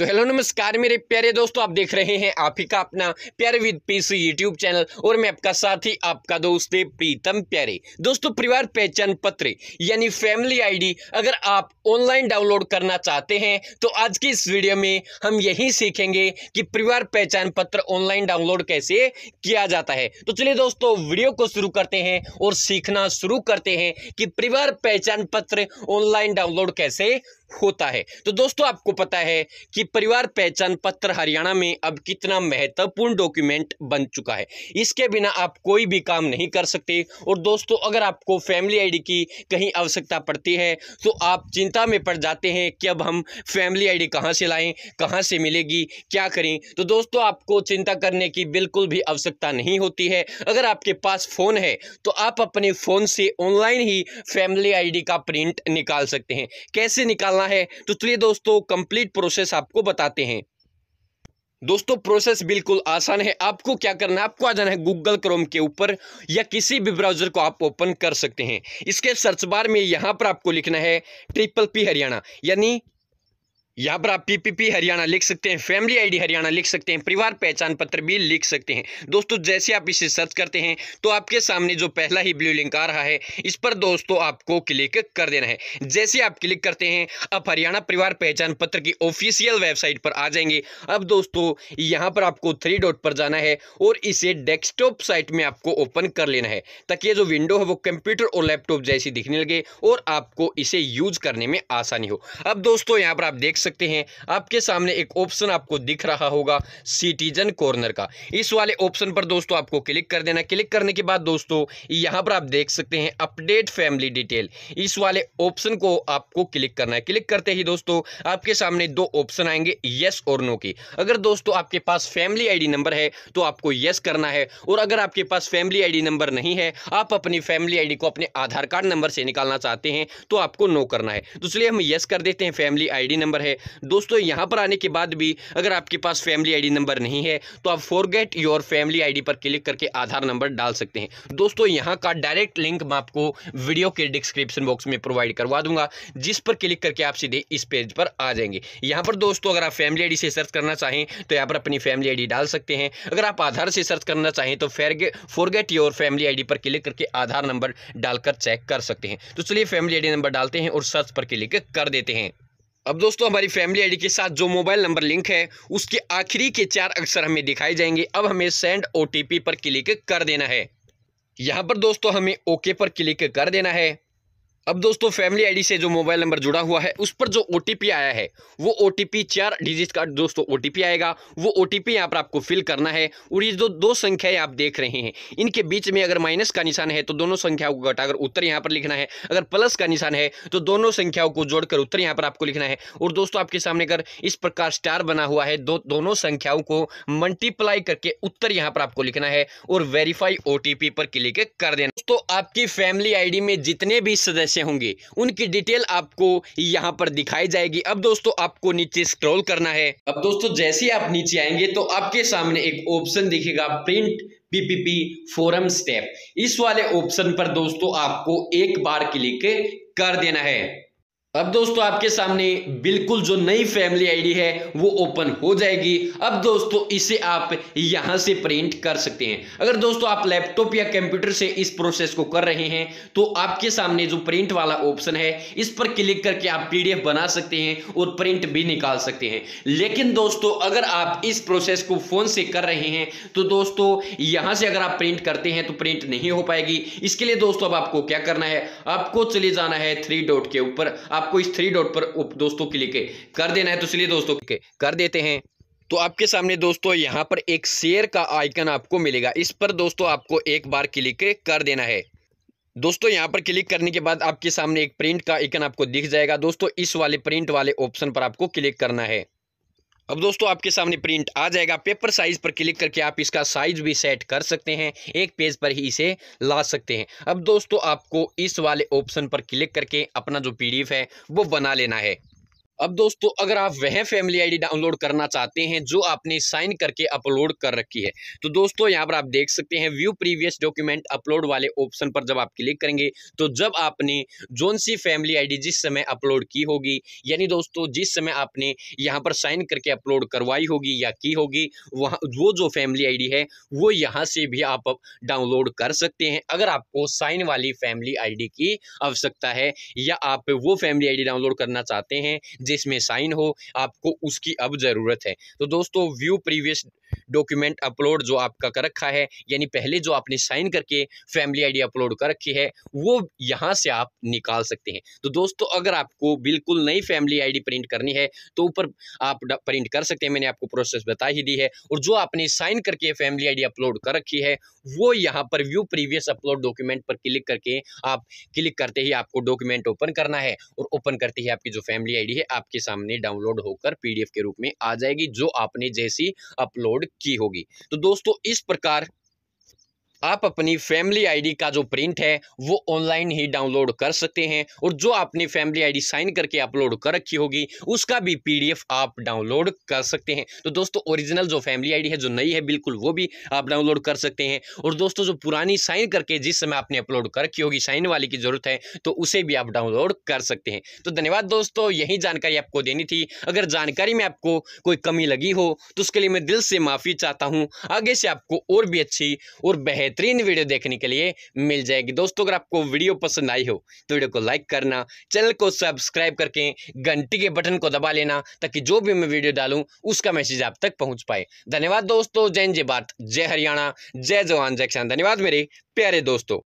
तो हेलो नमस्कार मेरे प्यारे दोस्तों आप देख रहे हैं आप ही का अपना प्यारे विद पीसी यूट्यूब चैनल और मैं आपका साथी आपका दोस्त है प्रीतम प्यारे दोस्तों परिवार पहचान पत्र यानी फैमिली आईडी अगर आप ऑनलाइन डाउनलोड करना चाहते हैं तो आज की इस वीडियो में हम यही सीखेंगे कि परिवार पहचान पत्र ऑनलाइन डाउनलोड कैसे किया जाता है तो चलिए दोस्तों वीडियो को शुरू करते हैं और सीखना शुरू करते हैं कि परिवार पहचान पत्र ऑनलाइन डाउनलोड कैसे होता है तो दोस्तों आपको पता है कि परिवार पहचान पत्र हरियाणा में अब कितना महत्वपूर्ण डॉक्यूमेंट बन चुका है इसके बिना आप कोई भी काम नहीं कर सकते और दोस्तों अगर आपको फैमिली आईडी की कहीं आवश्यकता पड़ती है तो आप चिंता में पड़ जाते हैं कि अब हम फैमिली आईडी कहाँ से लाएं कहाँ से मिलेगी क्या करें तो दोस्तों आपको चिंता करने की बिल्कुल भी आवश्यकता नहीं होती है अगर आपके पास फ़ोन है तो आप अपने फ़ोन से ऑनलाइन ही फैमिली आई का प्रिंट निकाल सकते हैं कैसे निकालना निकालना है तो चलिए दोस्तों कंप्लीट प्रोसेस आपको बताते हैं दोस्तों प्रोसेस बिल्कुल आसान है आपको क्या करना है आपको आ जाना है गूगल क्रोम के ऊपर या किसी भी ब्राउजर को आप ओपन कर सकते हैं इसके सर्च बार में यहां पर आपको लिखना है ट्रिपल पी हरियाणा यानी यहाँ पर आप पीपीपी हरियाणा लिख सकते हैं फैमिली आईडी हरियाणा लिख सकते हैं परिवार पहचान पत्र भी लिख सकते हैं दोस्तों जैसे आप इसे सर्च करते हैं तो आपके सामने जो पहला ही ब्लू लिंक आ रहा है इस पर दोस्तों आपको क्लिक कर देना है जैसे आप क्लिक करते हैं अब हरियाणा परिवार पहचान पत्र की ऑफिशियल वेबसाइट पर आ जाएंगे अब दोस्तों यहाँ पर आपको थ्री डॉट पर जाना है और इसे डेस्कटॉप साइट में आपको ओपन कर लेना है ताकि ये जो विंडो है वो कंप्यूटर और लैपटॉप जैसी दिखने लगे और आपको इसे यूज करने में आसानी हो अब दोस्तों यहाँ पर आप देख सकते सकते हैं आपके सामने एक ऑप्शन आपको दिख रहा होगा सिटीजन कॉर्नर का इस वाले ऑप्शन पर दोस्तों आपको क्लिक कर देना क्लिक करने के बाद दोस्तों यहां पर आप देख सकते हैं अपडेट फैमिली डिटेल इस वाले ऑप्शन को आपको क्लिक करना है क्लिक करते ही दोस्तों आपके सामने दो ऑप्शन आएंगे यस और नो की अगर दोस्तों आपके पास फैमिली आईडी नंबर है तो आपको यस करना है और अगर आपके पास फैमिली आईडी नंबर नहीं है आप अपनी फैमिली आईडी को अपने आधार कार्ड नंबर से निकालना चाहते हैं तो आपको नो करना है तो चलिए हम यस कर देते हैं फैमिली आईडी नंबर है दोस्तों यहाँ पर आने के बाद भी अगर आपके पास फैमिली आईडी नंबर नहीं है तो आप फॉरगेट योर फैमिली आईडी पर क्लिक करके आधार नंबर डाल सकते हैं दोस्तों यहाँ का डायरेक्ट लिंक मैं आपको वीडियो के डिस्क्रिप्शन बॉक्स में प्रोवाइड करवा दूंगा जिस पर क्लिक करके आप सीधे इस पेज पर आ जाएंगे यहाँ पर दोस्तों अगर आप फैमिली आई से सर्च करना चाहें तो यहाँ पर अपनी फैमिली आई डाल सकते हैं अगर आप आधार से सर्च करना चाहें तो फॉरगेट योर फैमिली आई पर क्लिक करके आधार नंबर डालकर चेक कर सकते हैं तो चलिए फैमिली आई नंबर डालते हैं और सर्च पर क्लिक कर देते हैं अब दोस्तों हमारी फैमिली आईडी के साथ जो मोबाइल नंबर लिंक है उसके आखिरी के चार अक्षर हमें दिखाई जाएंगे अब हमें सेंड ओटीपी पर क्लिक कर देना है यहां पर दोस्तों हमें ओके पर क्लिक कर देना है अब दोस्तों फैमिली आईडी से जो मोबाइल नंबर जुड़ा हुआ है उस पर जो ओटीपी आया है वो ओटीपी चार डिजिट का दोस्तों ओटीपी आएगा वो ओटीपी यहाँ पर आपको फिल करना है और ये जो दो संख्याएं आप देख रहे हैं इनके बीच में अगर माइनस का निशान है तो दोनों संख्याओं को घटाकर उत्तर यहाँ पर लिखना है अगर प्लस का निशान है तो दोनों संख्याओं को जोड़कर उत्तर यहाँ पर आपको लिखना है और दोस्तों आपके सामने अगर इस प्रकार स्टार बना हुआ है दो दोनों संख्याओं को मल्टीप्लाई करके उत्तर यहाँ पर आपको लिखना है और वेरीफाई ओ पर क्लिक कर देना दोस्तों आपकी फैमिली आई में जितने भी सदस्य कैसे होंगे उनकी डिटेल आपको यहाँ पर दिखाई जाएगी अब दोस्तों आपको नीचे स्क्रॉल करना है अब दोस्तों जैसे आप नीचे आएंगे तो आपके सामने एक ऑप्शन दिखेगा प्रिंट पीपीपी फोरम स्टेप इस वाले ऑप्शन पर दोस्तों आपको एक बार क्लिक कर देना है अब दोस्तों आपके सामने बिल्कुल जो नई फैमिली आईडी है वो ओपन हो जाएगी अब दोस्तों इसे आप यहां से प्रिंट कर सकते हैं अगर दोस्तों आप लैपटॉप या कंप्यूटर से इस प्रोसेस को कर रहे हैं तो आपके सामने जो प्रिंट वाला ऑप्शन है इस पर क्लिक करके आप पीडीएफ बना सकते हैं और प्रिंट भी निकाल सकते हैं लेकिन दोस्तों अगर आप इस प्रोसेस को फोन से कर रहे हैं तो दोस्तों यहां से अगर आप प्रिंट करते हैं तो प्रिंट नहीं हो पाएगी इसके लिए दोस्तों अब आपको क्या करना है आपको चले जाना है थ्री डॉट के ऊपर आपको इस थ्री डॉट पर दोस्तों क्लिक कर देना है तो इसलिए दोस्तों कर देते हैं तो आपके सामने दोस्तों यहाँ पर एक शेयर का आइकन आपको मिलेगा इस पर दोस्तों आपको एक बार क्लिक कर देना है दोस्तों यहाँ पर क्लिक करने के बाद आपके सामने एक प्रिंट का आइकन आपको दिख जाएगा दोस्तों इस वाले प्रिंट वाले ऑप्शन पर आपको क्लिक करना है अब दोस्तों आपके सामने प्रिंट आ जाएगा पेपर साइज पर क्लिक करके आप इसका साइज भी सेट कर सकते हैं एक पेज पर ही इसे ला सकते हैं अब दोस्तों आपको इस वाले ऑप्शन पर क्लिक करके अपना जो पीडीएफ है वो बना लेना है अब दोस्तों अगर आप वह फैमिली आईडी डाउनलोड करना चाहते हैं जो आपने साइन करके अपलोड कर रखी है तो दोस्तों यहाँ पर आप देख सकते हैं व्यू प्रीवियस डॉक्यूमेंट अपलोड वाले ऑप्शन पर जब आप क्लिक करेंगे तो जब आपने जोन सी फैमिली आईडी जिस समय अपलोड की होगी यानी दोस्तों जिस समय आपने यहाँ पर साइन करके अपलोड करवाई होगी या की होगी वहाँ वो जो फैमिली आई है वो यहाँ से भी आप डाउनलोड कर सकते हैं अगर आपको साइन वाली फैमिली आई की आवश्यकता है या आप वो फैमिली आई डाउनलोड करना चाहते हैं जिसमें साइन हो आपको उसकी अब ज़रूरत है तो दोस्तों व्यू प्रीवियस डॉक्यूमेंट अपलोड जो आपका कर रखा है यानी पहले जो आपने साइन करके फैमिली आईडी अपलोड कर रखी है वो यहाँ से आप निकाल सकते हैं तो दोस्तों अगर आपको बिल्कुल नई फैमिली आईडी प्रिंट करनी है तो ऊपर आप प्रिंट कर सकते हैं मैंने आपको प्रोसेस बता ही दी है और जो आपने साइन करके फैमिली आई अपलोड कर रखी है वो यहाँ पर व्यू प्रीवियस अपलोड डॉक्यूमेंट पर क्लिक करके आप क्लिक करते ही आपको डॉक्यूमेंट ओपन करना है और ओपन करते ही आपकी जो फैमिली आईडी है आपके सामने डाउनलोड होकर पी के रूप में आ जाएगी जो आपने जैसी अपलोड अपलोड की होगी तो दोस्तों इस प्रकार आप अपनी फैमिली आईडी का जो प्रिंट है वो ऑनलाइन ही डाउनलोड कर सकते हैं और जो आपने फैमिली आईडी साइन करके अपलोड कर रखी होगी उसका भी पीडीएफ आप डाउनलोड कर सकते हैं तो दोस्तों ओरिजिनल जो फैमिली आईडी है जो नई है बिल्कुल वो भी आप डाउनलोड कर सकते हैं और दोस्तों जो पुरानी साइन करके जिस समय आपने अपलोड कर रखी होगी साइन वाले की ज़रूरत है तो उसे भी आप डाउनलोड कर सकते हैं तो धन्यवाद दोस्तों यही जानकारी आपको देनी थी अगर जानकारी में आपको कोई कमी लगी हो तो उसके लिए मैं दिल से माफ़ी चाहता हूँ आगे से आपको और भी अच्छी और बेहद बेहतरीन वीडियो देखने के लिए मिल जाएगी दोस्तों अगर आपको वीडियो पसंद आई हो तो वीडियो को लाइक करना चैनल को सब्सक्राइब करके घंटी के बटन को दबा लेना ताकि जो भी मैं वीडियो डालूँ उसका मैसेज आप तक पहुँच पाए धन्यवाद दोस्तों जय जय भारत जय हरियाणा जय जवान जय किसान धन्यवाद मेरे प्यारे दोस्तों